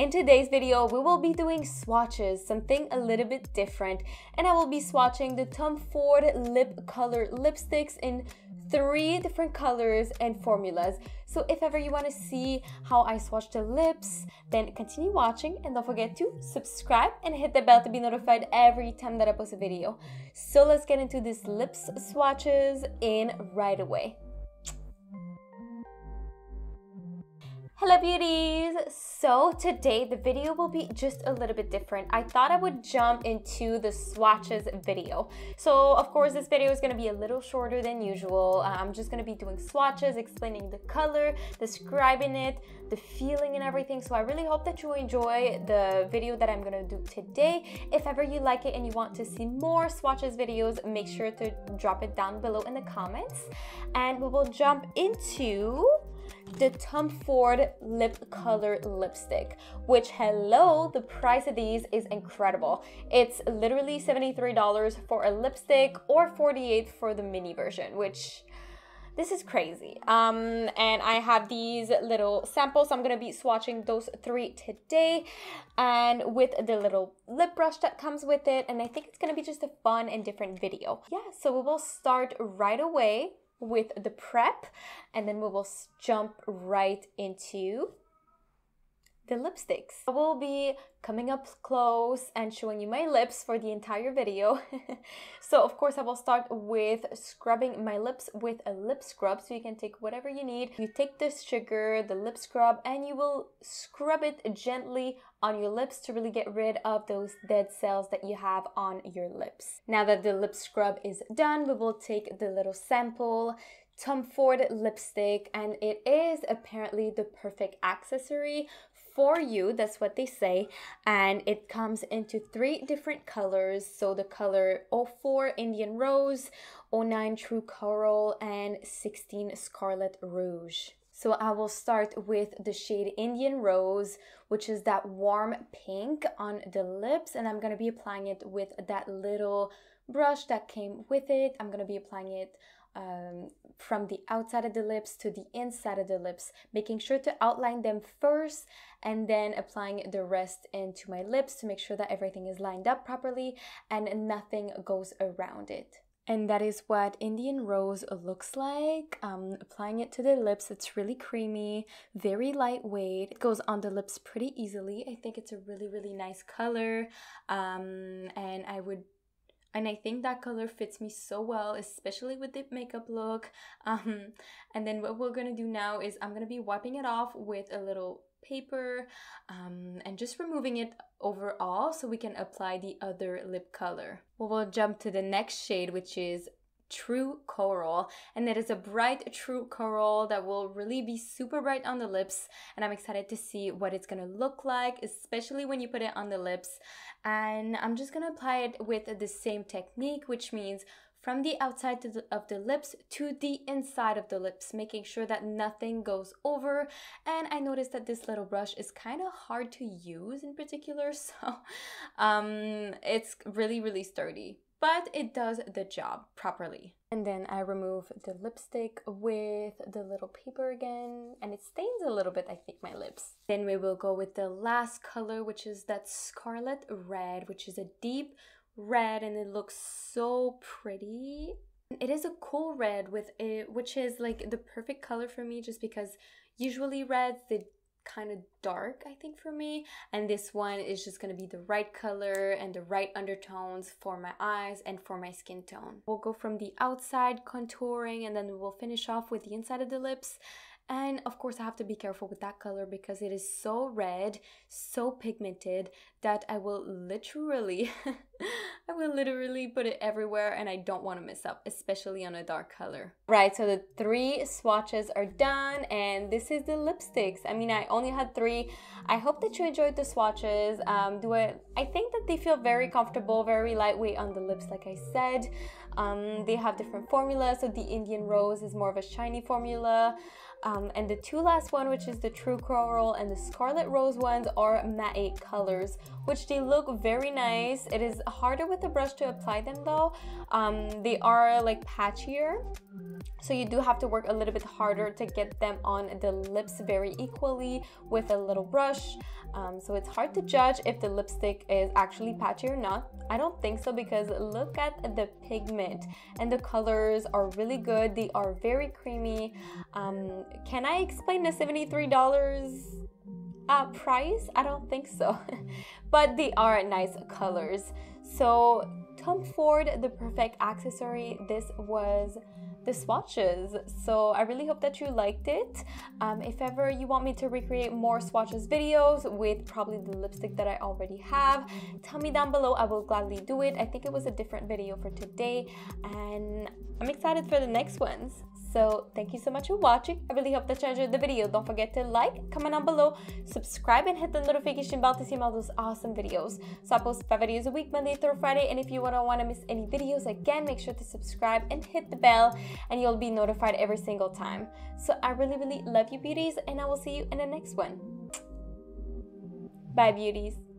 In today's video, we will be doing swatches, something a little bit different, and I will be swatching the Tom Ford Lip Color Lipsticks in three different colors and formulas. So if ever you want to see how I swatch the lips, then continue watching and don't forget to subscribe and hit the bell to be notified every time that I post a video. So let's get into these lips swatches in right away. Hello beauties! So today the video will be just a little bit different. I thought I would jump into the swatches video. So of course this video is going to be a little shorter than usual. Uh, I'm just going to be doing swatches, explaining the color, describing it, the feeling and everything. So I really hope that you enjoy the video that I'm going to do today. If ever you like it and you want to see more swatches videos, make sure to drop it down below in the comments. And we will jump into the Tom Ford Lip Color Lipstick, which, hello, the price of these is incredible. It's literally $73 for a lipstick or 48 for the mini version, which this is crazy um and i have these little samples i'm gonna be swatching those three today and with the little lip brush that comes with it and i think it's gonna be just a fun and different video yeah so we will start right away with the prep and then we will jump right into the lipsticks. I will be coming up close and showing you my lips for the entire video. so of course I will start with scrubbing my lips with a lip scrub. So you can take whatever you need. You take the sugar, the lip scrub, and you will scrub it gently on your lips to really get rid of those dead cells that you have on your lips. Now that the lip scrub is done, we will take the little sample Tom Ford lipstick and it is apparently the perfect accessory for you. That's what they say. And it comes into three different colors. So the color 04 Indian Rose, 09 True Coral, and 16 Scarlet Rouge. So I will start with the shade Indian Rose, which is that warm pink on the lips. And I'm going to be applying it with that little brush that came with it. I'm going to be applying it um, from the outside of the lips to the inside of the lips, making sure to outline them first and then applying the rest into my lips to make sure that everything is lined up properly and nothing goes around it. And that is what Indian Rose looks like. Um, applying it to the lips, it's really creamy, very lightweight. It goes on the lips pretty easily. I think it's a really, really nice color. Um, and I would and I think that color fits me so well, especially with the makeup look. Um, and then what we're gonna do now is I'm gonna be wiping it off with a little paper um, and just removing it overall so we can apply the other lip color. Well, we'll jump to the next shade, which is true coral and it is a bright true coral that will really be super bright on the lips and I'm excited to see what it's gonna look like especially when you put it on the lips and I'm just gonna apply it with the same technique which means from the outside the, of the lips to the inside of the lips, making sure that nothing goes over. And I noticed that this little brush is kind of hard to use in particular, so um, it's really, really sturdy but it does the job properly. And then I remove the lipstick with the little paper again, and it stains a little bit, I think, my lips. Then we will go with the last color, which is that Scarlet Red, which is a deep red, and it looks so pretty. It is a cool red with it, which is like the perfect color for me just because usually reds, they kind of dark I think for me and this one is just going to be the right color and the right undertones for my eyes and for my skin tone. We'll go from the outside contouring and then we'll finish off with the inside of the lips and of course I have to be careful with that color because it is so red, so pigmented that I will literally I will literally put it everywhere and I don't want to mess up, especially on a dark color. Right, so the three swatches are done and this is the lipsticks. I mean, I only had three. I hope that you enjoyed the swatches. Um, do I? I think that they feel very comfortable, very lightweight on the lips, like I said. Um, they have different formulas. So the Indian rose is more of a shiny formula. Um, and the two last one, which is the true coral and the scarlet rose ones are matte colors, which they look very nice. It is harder with the brush to apply them though. Um, they are like patchier. So you do have to work a little bit harder to get them on the lips very equally with a little brush. Um, so it's hard to judge if the lipstick is actually patchy or not. I don't think so because look at the pigment pigment and the colors are really good. They are very creamy. Um, can I explain the $73 uh, price? I don't think so, but they are nice colors. So Tom Ford, the perfect accessory. This was the swatches. So I really hope that you liked it. Um, if ever you want me to recreate more swatches videos with probably the lipstick that I already have, tell me down below. I will gladly do it. I think it was a different video for today and I'm excited for the next ones. So thank you so much for watching. I really hope that you enjoyed the video. Don't forget to like, comment down below, subscribe, and hit the notification bell to see all those awesome videos. So I post five videos a week, Monday through Friday. And if you don't want to miss any videos, again, make sure to subscribe and hit the bell, and you'll be notified every single time. So I really, really love you, beauties, and I will see you in the next one. Bye, beauties.